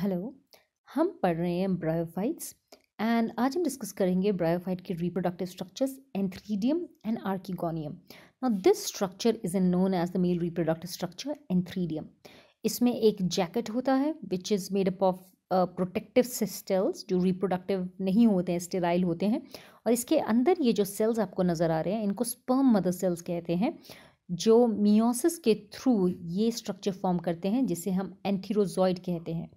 hello हम पढ़ रहे हैं ब्रायोफाइट्स एंड आज हम डिस्कस करेंगे ब्रायोफाइट के reproductive structures antheridium and archegonium now this structure is an known as the male reproductive structure antheridium इसमें एक जैकेट होता है which is made up of protective सिस्टल्स जो रिप्रोडक्टिव नहीं होते हैं स्टेराइल होते हैं और इसके अंदर ये जो सेल्स आपको नज़र आ रहे हैं इनको स्पर्म मदर सेल्स कहते हैं जो मियोसिस के थ्रू ये स्ट्रक्चर फॉर्म करते हैं जिसे हम एंथीरोजॉइड कहते हैं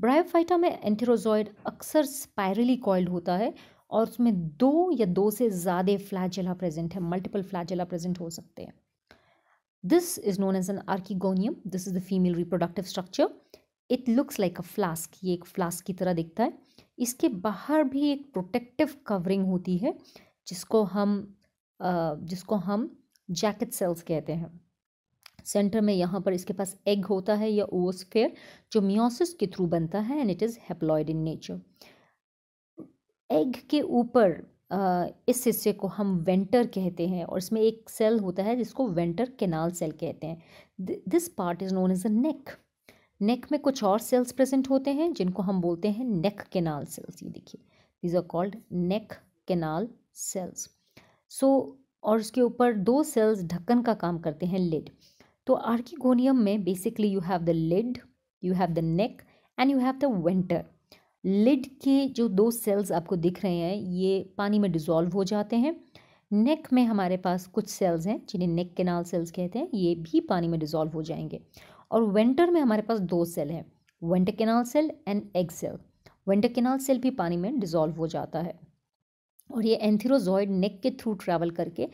ब्रायोफाइटा में एंथेरोजॉइड अक्सर स्पायरली कॉइल्ड होता है और उसमें दो या दो से ज़्यादा फ्लैजेला प्रेजेंट है मल्टीपल फ्लैजेला प्रेजेंट हो सकते हैं this is known as an archegonium this is the female reproductive structure it looks like a flask ये एक फ्लास्क की तरह दिखता है इसके बाहर भी एक प्रोटेक्टिव कवरिंग होती है जिसको हम जिसको हम जैकेट सेल्स कहते हैं सेंटर में यहाँ पर इसके पास एग होता है या ओस्फेयर जो मियोसिस के थ्रू बनता है and it is haploid in nature egg के ऊपर इस हिस्से को हम वेंटर कहते हैं और इसमें एक सेल होता है जिसको वेंटर केनाल सेल कहते हैं this part is known as a neck neck में कुछ और सेल्स प्रेजेंट होते हैं जिनको हम बोलते हैं नेक केनाल सेल्स ये देखिए these are called neck canal cells so और उसके ऊपर दो सेल्स ढक्कन का काम करते हैं लिड तो आर्किगोनियम में basically you have the lid you have the neck and you have the venter lid के जो दो सेल्स आपको दिख रहे हैं ये पानी में डिज़ोल्व हो जाते हैं नेक में हमारे पास कुछ सेल्स हैं जिन्हें नेक केनाल सेल्स कहते हैं ये भी पानी में डिजोल्व हो जाएंगे और वेंटर में हमारे पास दो सेल हैं venter canal cell and egg cell venter canal cell भी पानी में डिज़ोल्व हो जाता है और ये एंथीरोजॉइड नेक के थ्रू ट्रैवल करके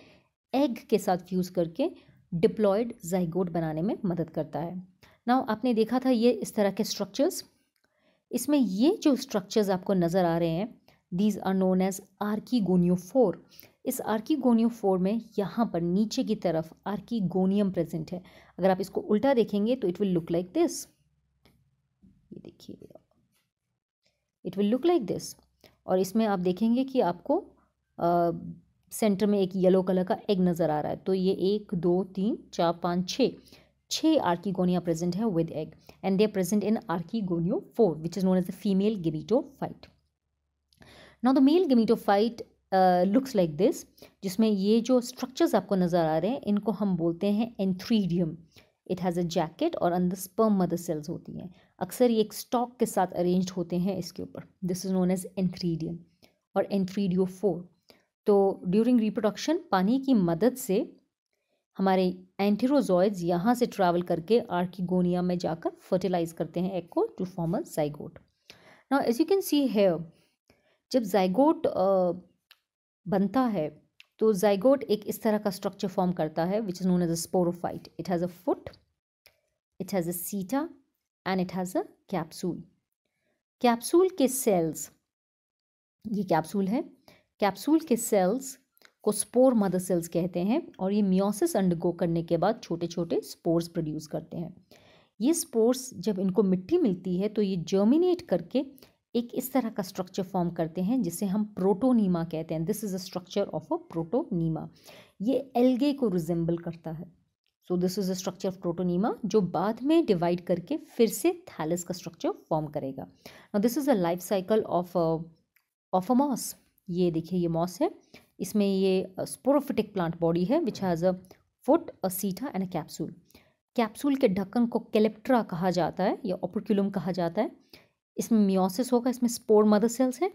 एग के साथ फ्यूज़ करके डिप्लॉयड जाइगोट बनाने में मदद करता है ना आपने देखा था ये इस तरह के स्ट्रक्चर्स इसमें ये जो स्ट्रक्चर्स आपको नज़र आ रहे हैं दीज आर नोन एज फोर इस फोर में यहाँ पर नीचे की तरफ आर्कीगोनियम प्रेजेंट है अगर आप इसको उल्टा देखेंगे तो it will look like this ये देखिए it will look like this और इसमें आप देखेंगे कि आपको सेंटर में एक येलो कलर का एग नज़र आ रहा है तो ये एक दो तीन चार पाँच छः छः आर्कीगोनिया प्रेजेंट है with egg and they present in archegoniophore which is known as the female फाइट नाउ द मेल फाइट लुक्स लाइक दिस जिसमें ये जो स्ट्रक्चर्स आपको नज़र आ रहे हैं इनको हम बोलते हैं antheridium it has a jacket और अंदर स्पर्म मदर सेल्स होती हैं अक्सर ये एक स्टॉक के साथ अरेंज होते हैं इसके ऊपर this is known as antheridium और एंथ्रीडियो फोर तो ड्यूरिंग रिप्रोडक्शन पानी की मदद से हमारे एंटीरोजॉइड्स यहाँ से ट्रैवल करके आर्किगोनिया में जाकर फर्टिलाइज करते हैं एग को to form a zygote now as you can see है जब जाइगोट बनता है तो जाइगोट एक इस तरह का स्ट्रक्चर फॉर्म करता है which is known as a sporophyte it has a foot it has a seta and it has a capsule capsule के सेल्स ये कैप्सूल है कैप्सूल के सेल्स को स्पोर मदर सेल्स कहते हैं और ये मियोसिस अंडरगो करने के बाद छोटे छोटे स्पोर्स प्रोड्यूस करते हैं ये स्पोर्स जब इनको मिट्टी मिलती है तो ये जर्मिनेट करके एक इस तरह का स्ट्रक्चर फॉर्म करते हैं जिसे हम प्रोटोनीमा कहते हैं this is a structure of a protonema ये एल्गे को रिजेंबल करता है so this is a structure of protonema जो बाद में डिवाइड करके फिर से थैलस का स्ट्रक्चर फॉर्म करेगा this is a life cycle of of a moss ये देखिए ये मॉस है इसमें ये स्पोरोफिटिक प्लांट बॉडी है which has a foot a seta and a capsule capsule के ढक्कन को कैलेप्ट्रा कहा जाता है या ओपरक्यूलम कहा जाता है इसमें मियोसिस होगा इसमें स्पोर मदर सेल्स हैं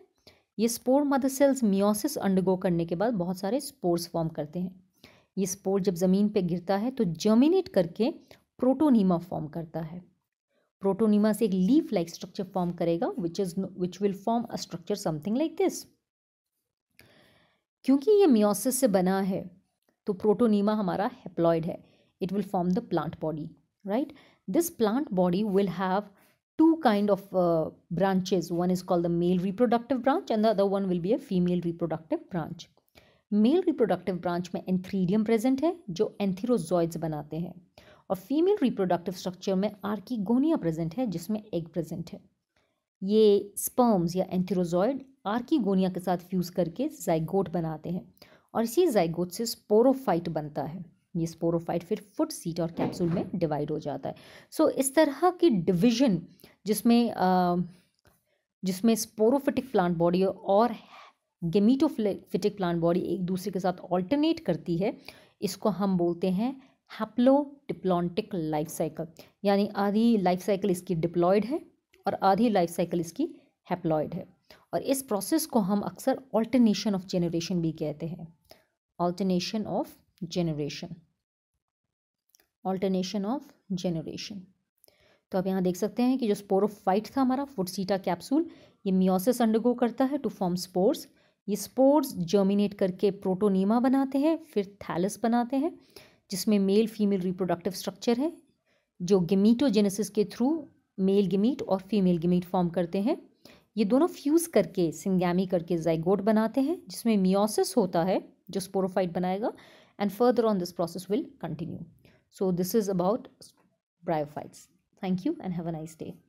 ये spore mother cells meiosis undergo करने के बाद बहुत सारे स्पोर्स फॉर्म करते हैं ये स्पोर जब ज़मीन पे गिरता है तो जर्मिनेट करके प्रोटोनीमा फॉर्म करता है प्रोटोनीमा से एक लीफ लाइक स्ट्रक्चर फॉर्म करेगा which is which will form a structure something like this क्योंकि ये मियोसिस से बना है तो प्रोटोनीमा हमारा हेप्लॉयड है it will form the plant body right this plant body will have two kind of branches one is called the male reproductive branch and the other one will be a female reproductive branch male reproductive branch में antheridium present है जो antherozoids बनाते हैं और female reproductive structure में archegonia present है जिसमें egg present है ये स्पर्म्स या एंथीरोजॉइड आर की गोनिया के साथ फ्यूज़ करके जाइगोट बनाते हैं और इसी जाइगोट से स्पोरोफाइट बनता है ये स्पोरोफाइट फिर फुट सीट और कैप्सूल में डिवाइड हो जाता है सो so, इस तरह की डिवीजन जिसमें जिसमें स्पोरोफिटिक प्लांट बॉडी और गेमीटोफिटिक प्लांट बॉडी एक दूसरे के साथ ऑल्टरनेट करती है इसको हम बोलते हैं डिप्लॉन्टिक लाइफ साइकिल यानी आधी लाइफ साइकिल इसकी डिप्लॉयड है और आधी लाइफ साइकिल इसकी हैप्लॉयड है और इस प्रोसेस को हम अक्सर ऑल्टरनेशन ऑफ जेनरेशन भी कहते हैं alternation of generation alternation of generation तो आप यहाँ देख सकते हैं कि जो स्पोरोफाइट था हमारा फुटसीटा कैप्सूल ये मियोसिस अंडरगो करता है टू फॉर्म स्पोर्स ये स्पोर्स जर्मिनेट करके प्रोटोनीमा बनाते हैं फिर थैलस बनाते हैं जिसमें मेल फीमेल रिप्रोडक्टिव स्ट्रक्चर है जो गिमीटोजेनेसिस के थ्रू मेल गिमीट और फीमेल गिमीट फॉर्म करते हैं ये दोनों फ्यूज़ करके सिंगैमी करके जाइगोट बनाते हैं जिसमें मियोसिस होता है जो स्पोरोफाइट बनाएगा and further on this process will continue so this is about bryophytes thank you and have a nice day